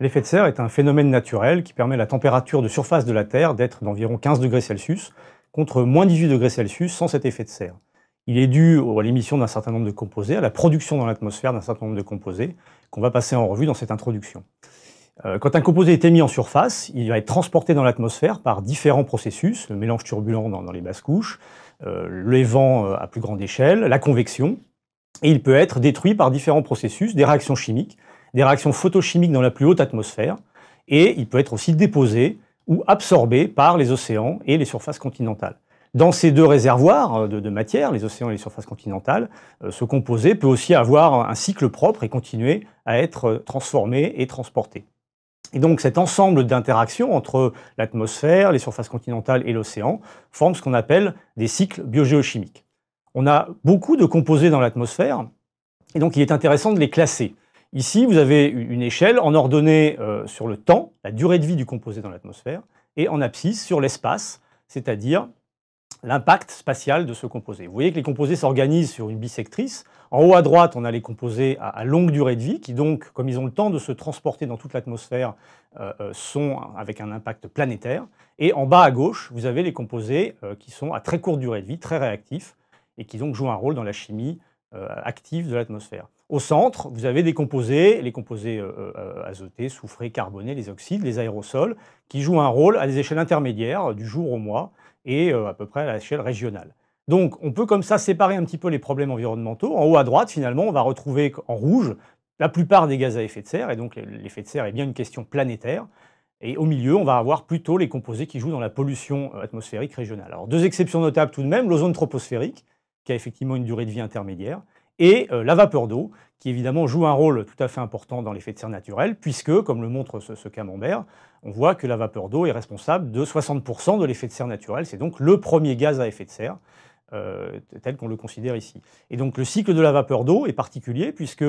L'effet de serre est un phénomène naturel qui permet la température de surface de la Terre d'être d'environ 15 degrés Celsius contre moins 18 degrés Celsius sans cet effet de serre. Il est dû à l'émission d'un certain nombre de composés, à la production dans l'atmosphère d'un certain nombre de composés, qu'on va passer en revue dans cette introduction. Euh, quand un composé est émis en surface, il va être transporté dans l'atmosphère par différents processus, le mélange turbulent dans, les basses couches, euh, les vents euh, à plus grande échelle, la convection, et il peut être détruit par différents processus, des réactions chimiques, des réactions photochimiques dans la plus haute atmosphère, et il peut être aussi déposé ou absorbé par les océans et les surfaces continentales. Dans ces deux réservoirs euh, de, matière, les océans et les surfaces continentales, euh, ce composé peut aussi avoir un cycle propre et continuer à être euh, transformé et transporté. Et donc cet ensemble d'interactions entre l'atmosphère, les surfaces continentales et l'océan forme ce qu'on appelle des cycles biogéochimiques. On a beaucoup de composés dans l'atmosphère, et donc il est intéressant de les classer. Ici, vous avez une échelle en ordonnée euh, sur le temps, la durée de vie du composé dans l'atmosphère, et en abscisse sur l'espace, c'est-à-dire l'impact spatial de ce composé. Vous voyez que les composés s'organisent sur une bisectrice. En haut à droite, on a les composés à, longue durée de vie, qui donc, comme ils ont le temps de se transporter dans toute l'atmosphère, euh, euh, sont avec un impact planétaire. Et en bas à gauche, vous avez les composés qui sont à très courte durée de vie, très réactifs, et qui donc jouent un rôle dans la chimie active de l'atmosphère. Au centre, vous avez des composés, les composés euh, euh, azotés, soufrés, carbonés, les oxydes, les aérosols, qui jouent un rôle à des échelles intermédiaires, euh, du jour au mois, et à peu près à l'échelle régionale. Donc on peut comme ça séparer un petit peu les problèmes environnementaux. En haut à droite, finalement, on va retrouver en rouge la plupart des gaz à effet de serre, et donc l'effet de serre est bien une question planétaire. Et au milieu, on va avoir plutôt les composés qui jouent dans la pollution atmosphérique régionale. Alors deux exceptions notables tout de même, l'ozone troposphérique, qui a effectivement une durée de vie intermédiaire, et euh, la vapeur d'eau, qui évidemment joue un rôle tout à fait important dans l'effet de serre naturel, puisque, comme le montre ce, camembert, on voit que la vapeur d'eau est responsable de 60% de l'effet de serre naturel. C'est donc le premier gaz à effet de serre, euh, tel qu'on le considère ici. Et donc le cycle de la vapeur d'eau est particulier, puisque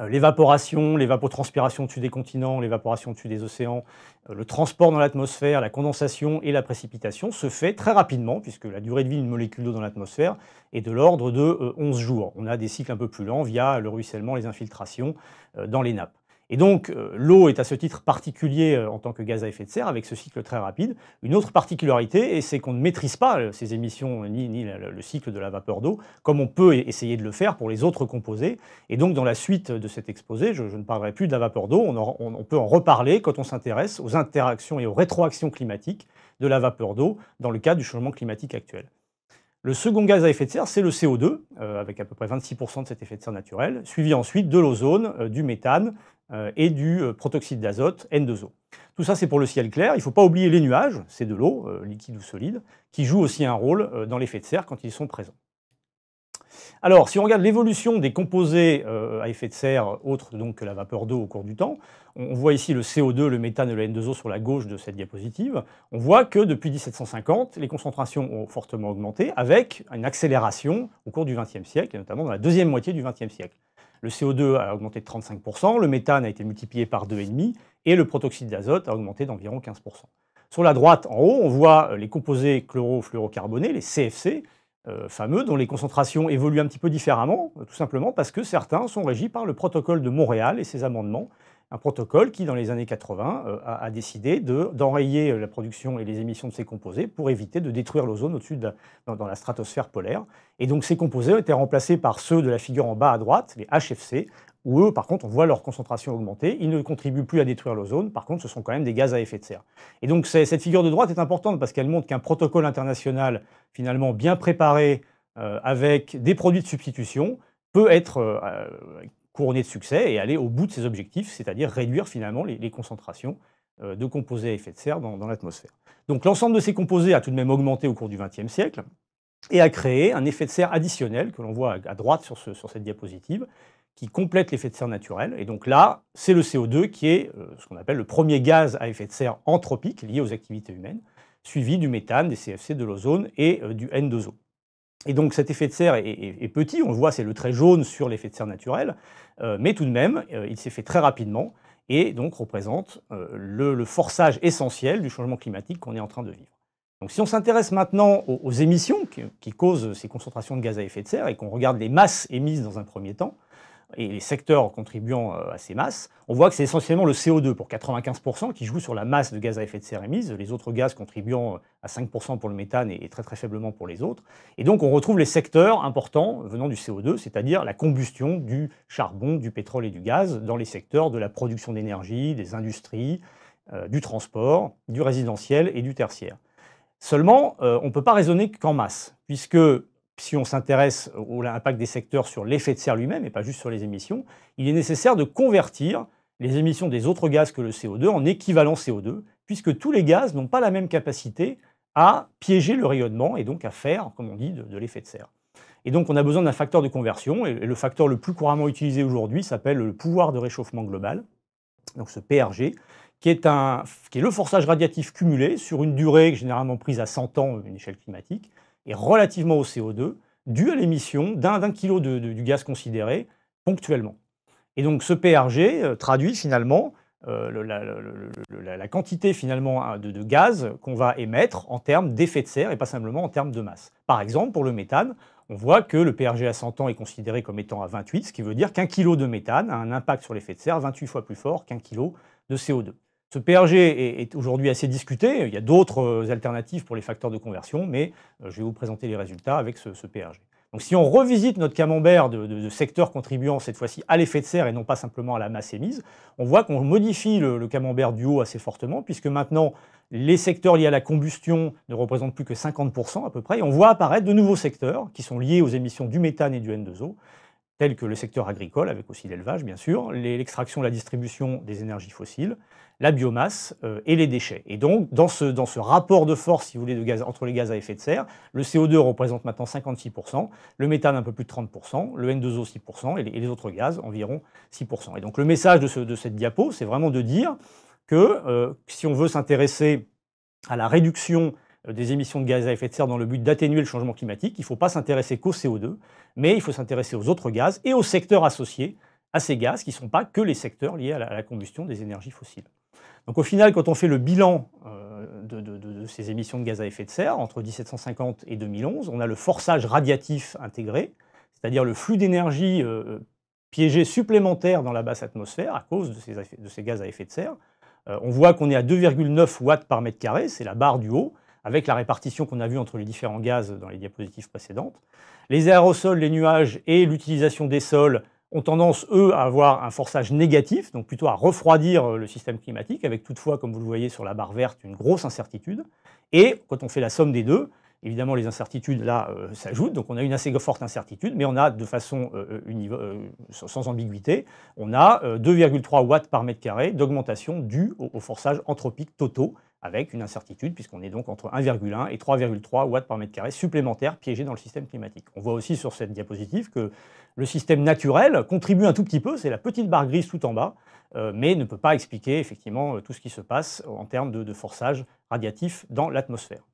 euh, l'évaporation, l'évapotranspiration au-dessus des continents, l'évaporation au-dessus des océans, euh, le transport dans l'atmosphère, la condensation et la précipitation se fait très rapidement, puisque la durée de vie d'une molécule d'eau dans l'atmosphère est de l'ordre de 11 euh, jours. On a des cycles un peu plus lents via le ruissellement, les infiltrations dans les nappes. Et donc, euh, l'eau est à ce titre particulier euh, en tant que gaz à effet de serre, avec ce cycle très rapide. Une autre particularité, c'est qu'on ne maîtrise pas euh, ces émissions ni, le cycle de la vapeur d'eau, comme on peut essayer de le faire pour les autres composés. Et donc, dans la suite de cet exposé, je, ne parlerai plus de la vapeur d'eau, on, peut en reparler quand on s'intéresse aux interactions et aux rétroactions climatiques de la vapeur d'eau dans le cadre du changement climatique actuel. Le second gaz à effet de serre, c'est le CO2, avec à peu près 26% de cet effet de serre naturel, suivi ensuite de l'ozone, du méthane, euh, et du euh, protoxyde d'azote N2O. Tout ça, c'est pour le ciel clair. Il ne faut pas oublier les nuages, c'est de l'eau, euh, liquide ou solide, qui joue aussi un rôle dans l'effet de serre quand ils sont présents. Alors, si on regarde l'évolution des composés à effet de serre autres donc que la vapeur d'eau au cours du temps, on voit ici le CO2, le méthane et le N2O sur la gauche de cette diapositive. On voit que depuis 1750, les concentrations ont fortement augmenté avec une accélération au cours du XXe siècle, et notamment dans la deuxième moitié du XXe siècle. Le CO2 a augmenté de 35%, le méthane a été multiplié par 2,5% et le protoxyde d'azote a augmenté d'environ 15%. Sur la droite, en haut, on voit euh, les composés chlorofluorocarbonés, les CFC, euh, fameux, dont les concentrations évoluent un petit peu différemment, euh, tout simplement parce que certains sont régis par le protocole de Montréal et ses amendements, un protocole qui, dans les années 80, euh, a, décidé d'enrayer euh, la production et les émissions de ces composés pour éviter de détruire l'ozone au-dessus de dans, la stratosphère polaire. Et donc ces composés ont été remplacés par ceux de la figure en bas à droite, les HFC, où eux, par contre, on voit leur concentration augmenter. Ils ne contribuent plus à détruire l'ozone. Par contre, ce sont quand même des gaz à effet de serre. Et donc cette figure de droite est importante parce qu'elle montre qu'un protocole international, finalement bien préparé, euh, avec des produits de substitution, peut être couronner de succès et aller au bout de ses objectifs, c'est-à-dire réduire finalement les, concentrations euh, de composés à effet de serre dans, l'atmosphère. Donc l'ensemble de ces composés a tout de même augmenté au cours du XXe siècle et a créé un effet de serre additionnel que l'on voit à droite sur, cette diapositive qui complète l'effet de serre naturel. Et donc là, c'est le CO2 qui est euh, ce qu'on appelle le premier gaz à effet de serre anthropique lié aux activités humaines, suivi du méthane, des CFC, de l'ozone et euh, du N2O. Et donc cet effet de serre est, petit, on le voit, c'est le trait jaune sur l'effet de serre naturel, euh, mais tout de même, euh, il s'est fait très rapidement et donc représente euh, le, forçage essentiel du changement climatique qu'on est en train de vivre. Donc si on s'intéresse maintenant aux, émissions qui, causent ces concentrations de gaz à effet de serre et qu'on regarde les masses émises dans un premier temps, et les secteurs contribuant euh, à ces masses, on voit que c'est essentiellement le CO2 pour 95% qui joue sur la masse de gaz à effet de serre émise, les autres gaz contribuant euh, à 5% pour le méthane et très très faiblement pour les autres. Et donc on retrouve les secteurs importants venant du CO2, c'est-à-dire la combustion du charbon, du pétrole et du gaz dans les secteurs de la production d'énergie, des industries, euh, du transport, du résidentiel et du tertiaire. Seulement, on ne peut pas raisonner qu'en masse, puisque si on s'intéresse à l'impact des secteurs sur l'effet de serre lui-même et pas juste sur les émissions, il est nécessaire de convertir les émissions des autres gaz que le CO2 en équivalent CO2, puisque tous les gaz n'ont pas la même capacité à piéger le rayonnement et donc à faire, comme on dit, de, l'effet de serre. Et donc on a besoin d'un facteur de conversion, et le facteur le plus couramment utilisé aujourd'hui s'appelle le pouvoir de réchauffement global, donc ce PRG, qui est, qui est le forçage radiatif cumulé sur une durée généralement prise à 100 ans, une échelle climatique, et relativement au CO2, dû à l'émission d'un kilo de, du gaz considéré ponctuellement. Et donc ce PRG euh, traduit finalement euh, la, quantité finalement hein, de, de gaz qu'on va émettre en termes d'effet de serre et pas simplement en termes de masse. Par exemple, pour le méthane, on voit que le PRG à 100 ans est considéré comme étant à 28, ce qui veut dire qu'un kilo de méthane a un impact sur l'effet de serre 28 fois plus fort qu'un kilo de CO2. Ce PRG est, aujourd'hui assez discuté. Il y a d'autres euh, alternatives pour les facteurs de conversion, mais euh, je vais vous présenter les résultats avec ce, PRG. Donc si on revisite notre camembert de, secteurs contribuant cette fois-ci à l'effet de serre et non pas simplement à la masse émise, on voit qu'on modifie le, le, camembert du haut assez fortement, puisque maintenant les secteurs liés à la combustion ne représentent plus que 50% à peu près, et on voit apparaître de nouveaux secteurs qui sont liés aux émissions du méthane et du N2O tels que le secteur agricole, avec aussi l'élevage bien sûr, l'extraction, la distribution des énergies fossiles, la biomasse euh, et les déchets. Et donc, dans ce, dans ce rapport de force, si vous voulez, entre les gaz à effet de serre, le CO2 représente maintenant 56%, le méthane un peu plus de 30%, le N2O 6% et les, autres gaz environ 6%. Et donc, le message de, cette diapo, c'est vraiment de dire que euh, si on veut s'intéresser à la réduction euh, des émissions de gaz à effet de serre dans le but d'atténuer le changement climatique. Il ne faut pas s'intéresser qu'au CO2, mais il faut s'intéresser aux autres gaz et aux secteurs associés à ces gaz qui ne sont pas que les secteurs liés à la, combustion des énergies fossiles. Donc au final, quand on fait le bilan euh, de, ces émissions de gaz à effet de serre entre 1750 et 2011, on a le forçage radiatif intégré, c'est-à-dire le flux d'énergie euh, piégé supplémentaire dans la basse atmosphère à cause de ces, gaz à effet de serre. on voit qu'on est à 2,9 watts par mètre carré, c'est la barre du haut, avec la répartition qu'on a vue entre les différents gaz dans les diapositives précédentes. Les aérosols, les nuages et l'utilisation des sols ont tendance, eux, à avoir un forçage négatif, donc plutôt à refroidir euh, le système climatique, avec toutefois, comme vous le voyez sur la barre verte, une grosse incertitude. Et quand on fait la somme des deux, évidemment, les incertitudes, là, euh, s'ajoutent, donc on a une assez forte incertitude, mais on a de façon euh, sans ambiguïté, on a 2,3 watts par mètre carré d'augmentation due au forçage anthropique total. totaux avec une incertitude, puisqu'on est donc entre 1,1 et 3,3 watts par mètre carré supplémentaires piégés dans le système climatique. On voit aussi sur cette diapositive que le système naturel contribue un tout petit peu, c'est la petite barre grise tout en bas, euh, mais ne peut pas expliquer effectivement euh, tout ce qui se passe en termes de forçage radiatif dans l'atmosphère.